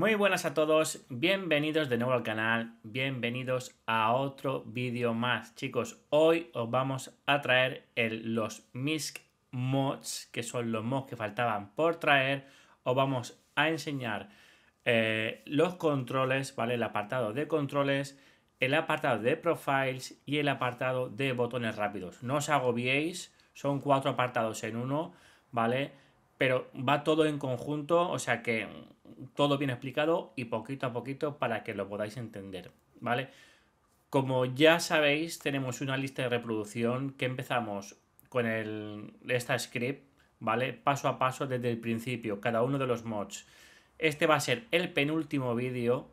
Muy buenas a todos, bienvenidos de nuevo al canal, bienvenidos a otro vídeo más. Chicos, hoy os vamos a traer los MISC mods, que son los mods que faltaban por traer. Os vamos a enseñar eh, los controles, ¿vale? El apartado de controles, el apartado de profiles y el apartado de botones rápidos. No os agobiéis, son cuatro apartados en uno, ¿vale? Pero va todo en conjunto, o sea que todo bien explicado y poquito a poquito para que lo podáis entender, ¿vale? Como ya sabéis, tenemos una lista de reproducción que empezamos con el, esta script, ¿vale? Paso a paso desde el principio, cada uno de los mods. Este va a ser el penúltimo vídeo,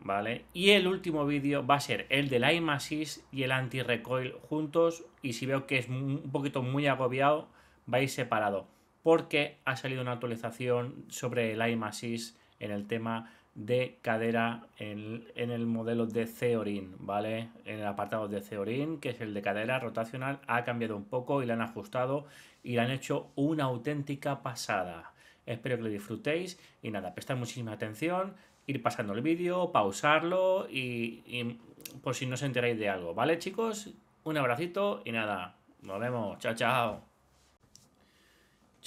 ¿vale? Y el último vídeo va a ser el del aim assist y el anti-recoil juntos. Y si veo que es un poquito muy agobiado, vais separado porque ha salido una actualización sobre el iMaxis en el tema de cadera en, el modelo de Theorin, ¿vale? En el apartado de Theorin, que es el de cadera rotacional, ha cambiado un poco y la han ajustado y le han hecho una auténtica pasada. Espero que lo disfrutéis y nada, prestad muchísima atención, ir pasando el vídeo, pausarlo y, por si no os enteráis de algo, ¿vale chicos? Un abracito y nada, nos vemos, chao chao.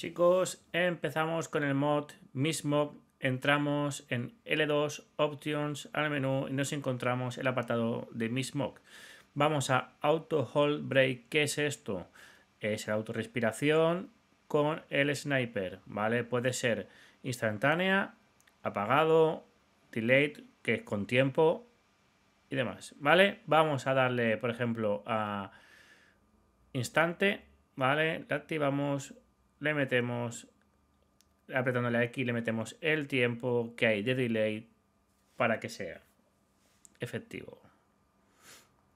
Chicos, empezamos con el mod mismo. Entramos en L2 Options al menú y nos encontramos el apartado de mismo. Vamos a Auto Hold Break. ¿Qué es esto? Es la autorrespiración con el sniper, ¿vale? Puede ser instantánea, apagado, delayed, que es con tiempo y demás, ¿vale? Vamos a darle, por ejemplo, a instante, ¿vale? La activamos le metemos, apretándole la X, le metemos el tiempo que hay de delay para que sea efectivo.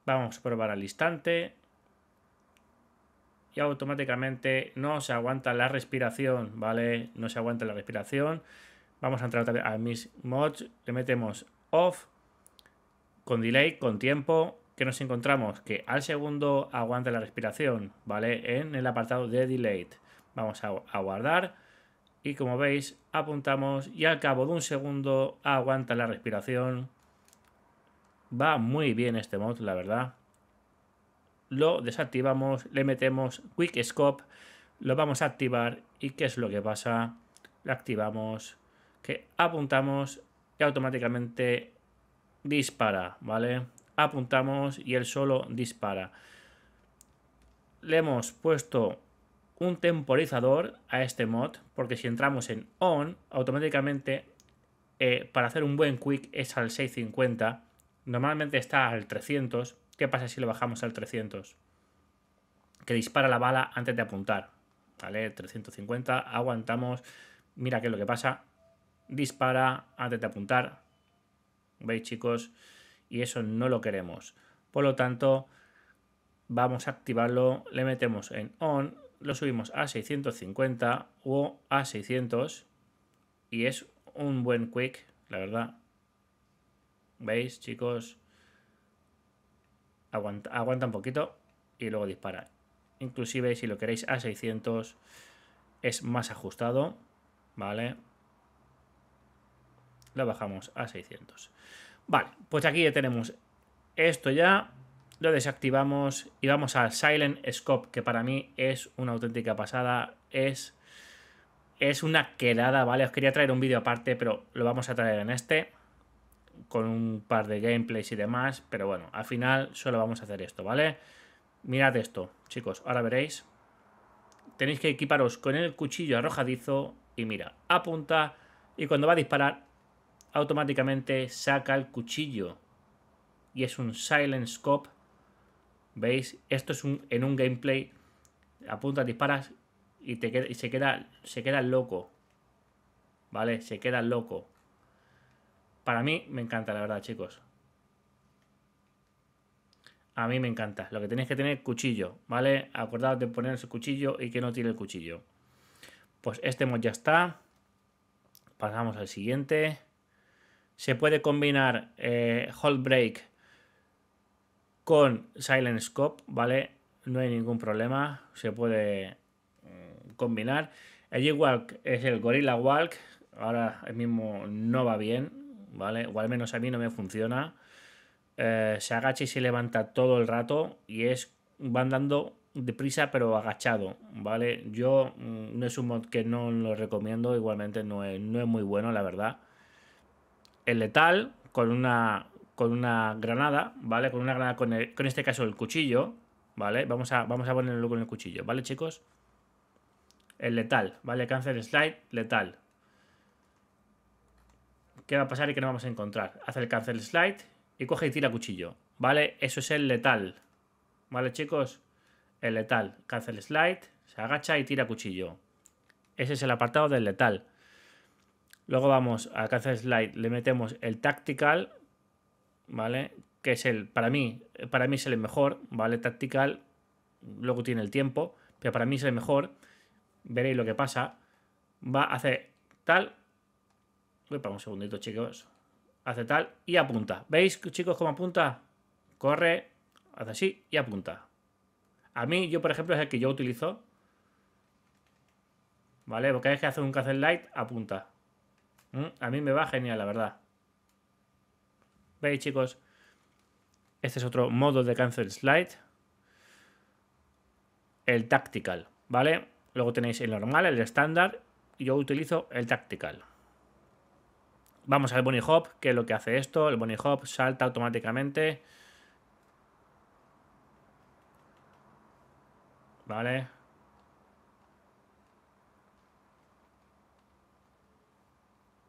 Vamos a probar al instante. Y automáticamente no se aguanta la respiración, ¿vale? No se aguanta la respiración. Vamos a entrar a mis mods. Le metemos off con delay, con tiempo, que nos encontramos que al segundo aguanta la respiración, ¿vale? En el apartado de delay. Vamos a, guardar y como veis apuntamos y al cabo de un segundo aguanta la respiración. Va muy bien este mod, la verdad. Lo desactivamos, le metemos Quick Scope, lo vamos a activar y ¿qué es lo que pasa? Lo activamos, que apuntamos y automáticamente dispara, ¿vale? Apuntamos y él solo dispara. Le hemos puesto un temporizador a este mod, porque si entramos en on, automáticamente eh, para hacer un buen quick es al 650, normalmente está al 300, ¿qué pasa si lo bajamos al 300? Que dispara la bala antes de apuntar, ¿vale? 350, aguantamos, mira qué es lo que pasa, dispara antes de apuntar, ¿veis chicos? Y eso no lo queremos, por lo tanto... Vamos a activarlo, le metemos en on, lo subimos a 650 o a 600 y es un buen quick, la verdad. ¿Veis, chicos? Aguanta, aguanta un poquito y luego dispara. Inclusive si lo queréis a 600 es más ajustado, ¿vale? lo bajamos a 600. Vale, pues aquí ya tenemos esto ya lo desactivamos y vamos al Silent Scope, que para mí es una auténtica pasada, es, es una quedada, ¿vale? Os quería traer un vídeo aparte, pero lo vamos a traer en este, con un par de gameplays y demás, pero bueno, al final solo vamos a hacer esto, ¿vale? Mirad esto, chicos, ahora veréis. Tenéis que equiparos con el cuchillo arrojadizo y mira, apunta y cuando va a disparar, automáticamente saca el cuchillo. Y es un Silent Scope ¿Veis? Esto es un, en un gameplay. apunta disparas y, te y se, queda, se queda loco. ¿Vale? Se queda loco. Para mí me encanta, la verdad, chicos. A mí me encanta. Lo que tenéis que tener es cuchillo, ¿vale? Acordaos de poner cuchillo y que no tire el cuchillo. Pues este mod ya está. Pasamos al siguiente. Se puede combinar Hold eh, Break con Silent Scope, ¿vale? No hay ningún problema, se puede mm, combinar. El G-Walk es el Gorilla Walk, ahora mismo no va bien, ¿vale? O al menos a mí no me funciona. Eh, se agacha y se levanta todo el rato y es van dando deprisa pero agachado, ¿vale? Yo mm, no es un mod que no lo recomiendo, igualmente no es, no es muy bueno, la verdad. El letal con una con una granada, ¿vale? Con una granada, con, este caso el cuchillo, ¿vale? Vamos a, vamos a ponerlo con el cuchillo, ¿vale, chicos? El letal, ¿vale? Cáncer slide, letal. ¿Qué va a pasar y qué no vamos a encontrar? Hace el cancel slide y coge y tira cuchillo, ¿vale? Eso es el letal, ¿vale, chicos? El letal, cancel slide, se agacha y tira cuchillo. Ese es el apartado del letal. Luego vamos a cancel slide, le metemos el tactical, ¿vale? Que es el, para mí, para mí es el mejor, ¿vale? Tactical, luego tiene el tiempo, pero para mí es el mejor. Veréis lo que pasa. Va a hacer tal. Voy para un segundito, chicos. Hace tal y apunta. ¿Veis, chicos, cómo apunta? Corre, hace así y apunta. A mí, yo, por ejemplo, es el que yo utilizo. ¿Vale? Porque es que hace un cancel light, apunta. Mm, a mí me va genial, la verdad. ¿Veis, chicos? Este es otro modo de cancel slide. El tactical, ¿vale? Luego tenéis el normal, el estándar. Yo utilizo el tactical. Vamos al bunny hop, que es lo que hace esto. El bunny hop salta automáticamente. ¿Vale?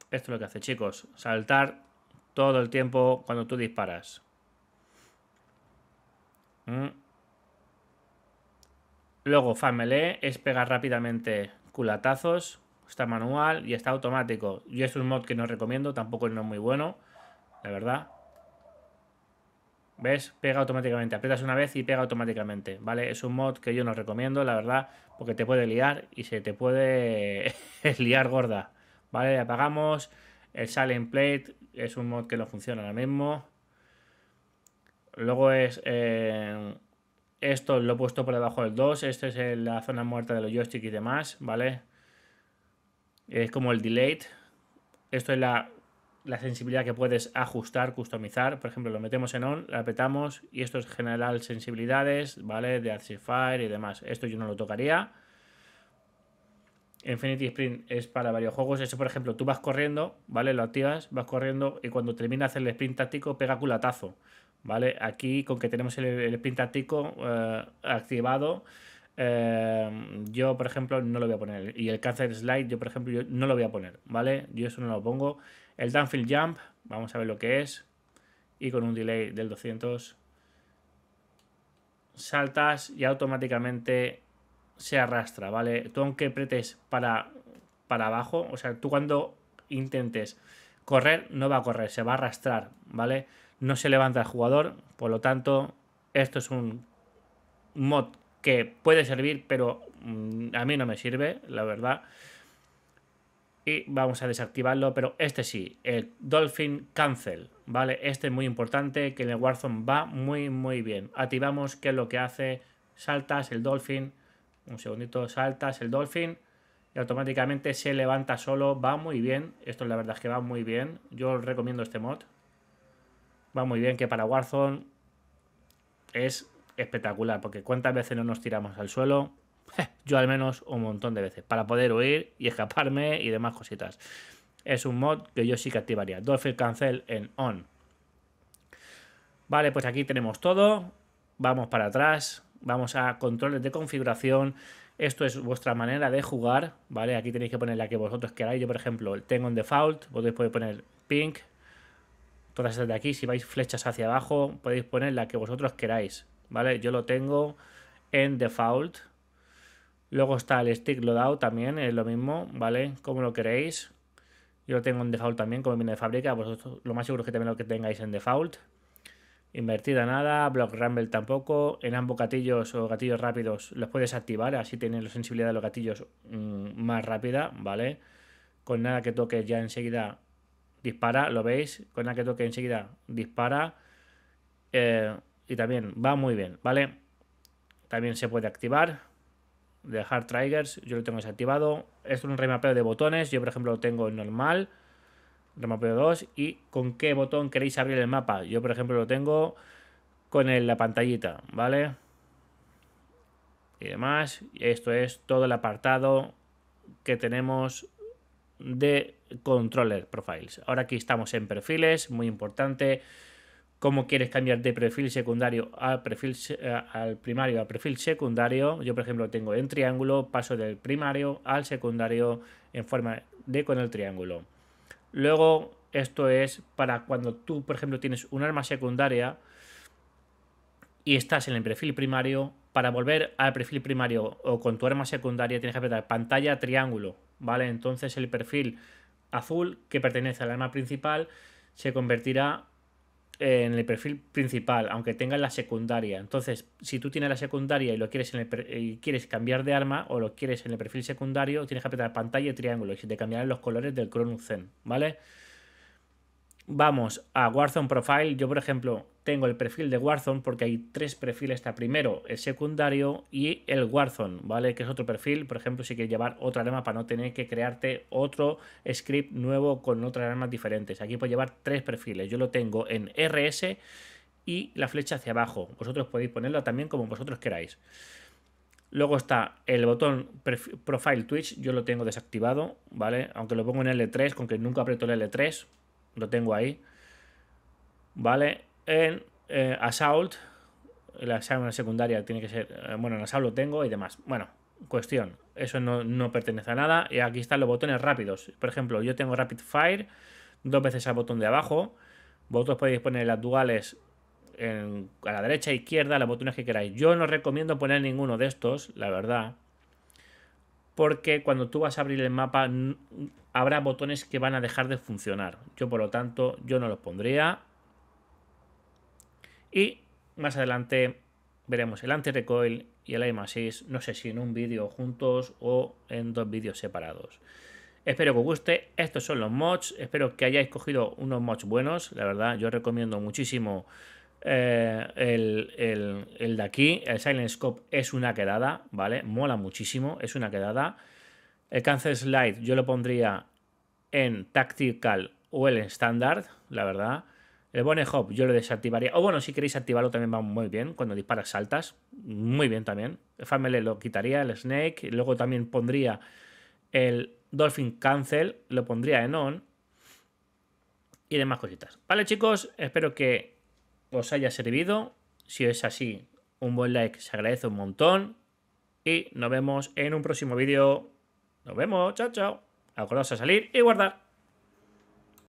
Esto es lo que hace, chicos. Saltar todo el tiempo cuando tú disparas. Mm. Luego, fan es pegar rápidamente culatazos. Está manual y está automático. Y es un mod que no recomiendo, tampoco es muy bueno, la verdad. ¿Ves? Pega automáticamente. Aprietas una vez y pega automáticamente, ¿vale? Es un mod que yo no recomiendo, la verdad, porque te puede liar y se te puede liar gorda, ¿vale? Apagamos el eh, Silent Plate, es un mod que no funciona ahora mismo. Luego es... Eh, esto lo he puesto por debajo del 2. esto es la zona muerta de los joysticks y demás, ¿vale? Es como el delay. Esto es la, sensibilidad que puedes ajustar, customizar. Por ejemplo, lo metemos en on, la apretamos y esto es general sensibilidades, ¿vale? De fire y demás. Esto yo no lo tocaría. Infinity Sprint es para varios juegos. Eso, por ejemplo, tú vas corriendo, ¿vale? Lo activas, vas corriendo y cuando termina hacer el sprint táctico pega culatazo, ¿vale? Aquí, con que tenemos el, sprint táctico eh, activado, eh, yo, por ejemplo, no lo voy a poner. Y el Cancer Slide, yo, por ejemplo, no lo voy a poner, ¿vale? Yo eso no lo pongo. El Downfield Jump, vamos a ver lo que es. Y con un delay del 200, saltas y automáticamente se arrastra, ¿vale? Tú aunque pretes para, para abajo, o sea, tú cuando intentes correr, no va a correr, se va a arrastrar, ¿vale? No se levanta el jugador, por lo tanto, esto es un mod que puede servir, pero mm, a mí no me sirve, la verdad. Y vamos a desactivarlo, pero este sí, el Dolphin Cancel, ¿vale? Este es muy importante, que en el Warzone va muy, muy bien. Activamos, ¿qué es lo que hace? Saltas el Dolphin un segundito saltas el Dolphin y automáticamente se levanta solo. Va muy bien. Esto la verdad es que va muy bien. Yo recomiendo este mod. Va muy bien que para Warzone es espectacular. Porque cuántas veces no nos tiramos al suelo. Yo al menos un montón de veces. Para poder huir y escaparme y demás cositas. Es un mod que yo sí que activaría. Dolphin Cancel en On. Vale, pues aquí tenemos todo. Vamos para atrás vamos a controles de configuración, esto es vuestra manera de jugar, ¿vale? Aquí tenéis que poner la que vosotros queráis. Yo, por ejemplo, tengo en default, vosotros podéis poner pink, todas estas de aquí. Si vais flechas hacia abajo, podéis poner la que vosotros queráis, ¿vale? Yo lo tengo en default. Luego está el stick loadout también, es lo mismo, ¿vale? Como lo queréis. Yo lo tengo en default también, como viene de fábrica. Vosotros lo más seguro es que también lo que tengáis en default invertida nada, Block Rumble tampoco, en ambos gatillos o gatillos rápidos los puedes activar, así tienes la sensibilidad de los gatillos mm, más rápida, ¿vale? Con nada que toque ya enseguida dispara, lo veis, con nada que toque enseguida dispara eh, y también va muy bien, ¿vale? También se puede activar, dejar triggers, yo lo tengo desactivado, esto es un remapeo de botones, yo por ejemplo lo tengo en normal, 2 y con qué botón queréis abrir el mapa. Yo, por ejemplo, lo tengo con la pantallita, ¿vale? Y demás. Esto es todo el apartado que tenemos de controller profiles. Ahora aquí estamos en perfiles, muy importante. Cómo quieres cambiar de perfil secundario al perfil al primario al perfil secundario. Yo, por ejemplo, tengo en triángulo, paso del primario al secundario en forma de con el triángulo Luego, esto es para cuando tú, por ejemplo, tienes un arma secundaria y estás en el perfil primario. Para volver al perfil primario o con tu arma secundaria tienes que apretar pantalla triángulo, ¿vale? Entonces el perfil azul que pertenece al arma principal se convertirá en el perfil principal, aunque tenga la secundaria. Entonces, si tú tienes la secundaria y lo quieres en el quieres cambiar de arma o lo quieres en el perfil secundario, tienes que apretar pantalla y triángulo y te cambiarán los colores del Cronus Zen, ¿vale? vamos a Warzone Profile, yo por ejemplo tengo el perfil de Warzone porque hay tres perfiles, está primero el secundario y el Warzone, ¿vale? Que es otro perfil, por ejemplo, si quieres llevar otra arma para no tener que crearte otro script nuevo con otras armas diferentes. Aquí puedes llevar tres perfiles, yo lo tengo en RS y la flecha hacia abajo. Vosotros podéis ponerlo también como vosotros queráis. Luego está el botón Profile Twitch, yo lo tengo desactivado, ¿vale? Aunque lo pongo en L3, con que nunca aprieto el L3, lo tengo ahí, ¿vale? En eh, Assault, la secundaria tiene que ser, eh, bueno, en Assault lo tengo y demás. Bueno, cuestión, eso no, pertenece a nada y aquí están los botones rápidos. Por ejemplo, yo tengo Rapid Fire, dos veces al botón de abajo, vosotros podéis poner las duales a la derecha, e izquierda, los botones que queráis. Yo no recomiendo poner ninguno de estos, la verdad porque cuando tú vas a abrir el mapa habrá botones que van a dejar de funcionar. Yo por lo tanto, yo no los pondría. Y más adelante veremos el anti-recoil y el aim assist, no sé si en un vídeo juntos o en dos vídeos separados. Espero que os guste, estos son los mods, espero que hayáis cogido unos mods buenos, la verdad yo recomiendo muchísimo eh, el, de aquí, el Silent Scope, es una quedada, ¿vale? Mola muchísimo, es una quedada. El Cancel Slide yo lo pondría en Tactical o el Standard, la verdad. El Bone Hop yo lo desactivaría. O bueno, si queréis activarlo también va muy bien. Cuando disparas saltas, muy bien también. El Family lo quitaría, el Snake. Luego también pondría el Dolphin Cancel, lo pondría en On. Y demás cositas. Vale chicos, espero que os haya servido. Si es así, un buen like se agradece un montón. Y nos vemos en un próximo vídeo. Nos vemos, chao, chao. Acordaos a salir y guardar.